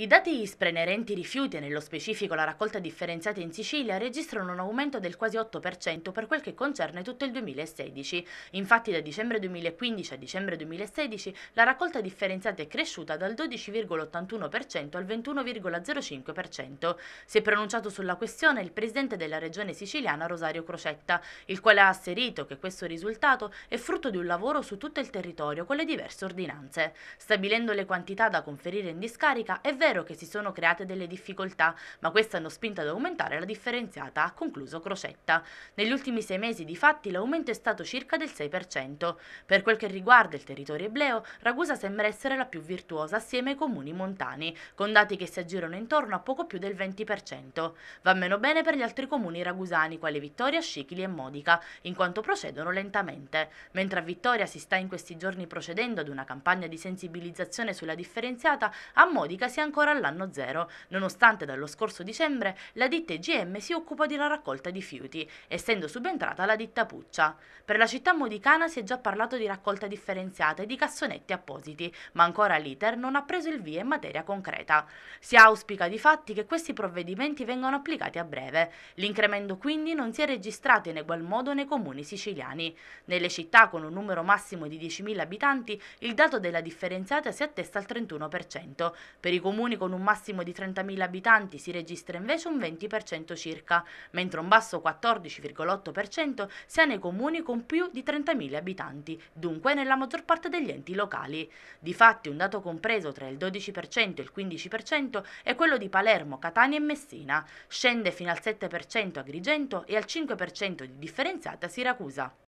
I dati ISPRE sprenerenti rifiuti e nello specifico la raccolta differenziata in Sicilia registrano un aumento del quasi 8% per quel che concerne tutto il 2016. Infatti da dicembre 2015 a dicembre 2016 la raccolta differenziata è cresciuta dal 12,81% al 21,05%. Si è pronunciato sulla questione il presidente della regione siciliana Rosario Crocetta, il quale ha asserito che questo risultato è frutto di un lavoro su tutto il territorio con le diverse ordinanze. Stabilendo le quantità da conferire in discarica è vero vero che si sono create delle difficoltà, ma queste hanno spinto ad aumentare la differenziata, ha concluso Crocetta. Negli ultimi sei mesi, di fatti, l'aumento è stato circa del 6%. Per quel che riguarda il territorio ebleo, Ragusa sembra essere la più virtuosa assieme ai comuni montani, con dati che si aggirano intorno a poco più del 20%. Va meno bene per gli altri comuni ragusani, quali Vittoria, Scicli e Modica, in quanto procedono lentamente. Mentre a Vittoria si sta in questi giorni procedendo ad una campagna di sensibilizzazione sulla differenziata, a Modica si è ancora ancora all'anno zero, nonostante dallo scorso dicembre la ditta IGM si occupa della raccolta di fiuti, essendo subentrata la ditta Puccia. Per la città modicana si è già parlato di raccolta differenziata e di cassonetti appositi, ma ancora l'iter non ha preso il via in materia concreta. Si auspica di fatti che questi provvedimenti vengano applicati a breve. L'incremento quindi non si è registrato in egual modo nei comuni siciliani. Nelle città con un numero massimo di 10.000 abitanti il dato della differenziata si attesta al 31%. Per i comuni comuni con un massimo di 30.000 abitanti si registra invece un 20% circa, mentre un basso 14,8% sia nei comuni con più di 30.000 abitanti, dunque nella maggior parte degli enti locali. Difatti un dato compreso tra il 12% e il 15% è quello di Palermo, Catania e Messina, scende fino al 7% Agrigento e al 5% di differenziata Siracusa.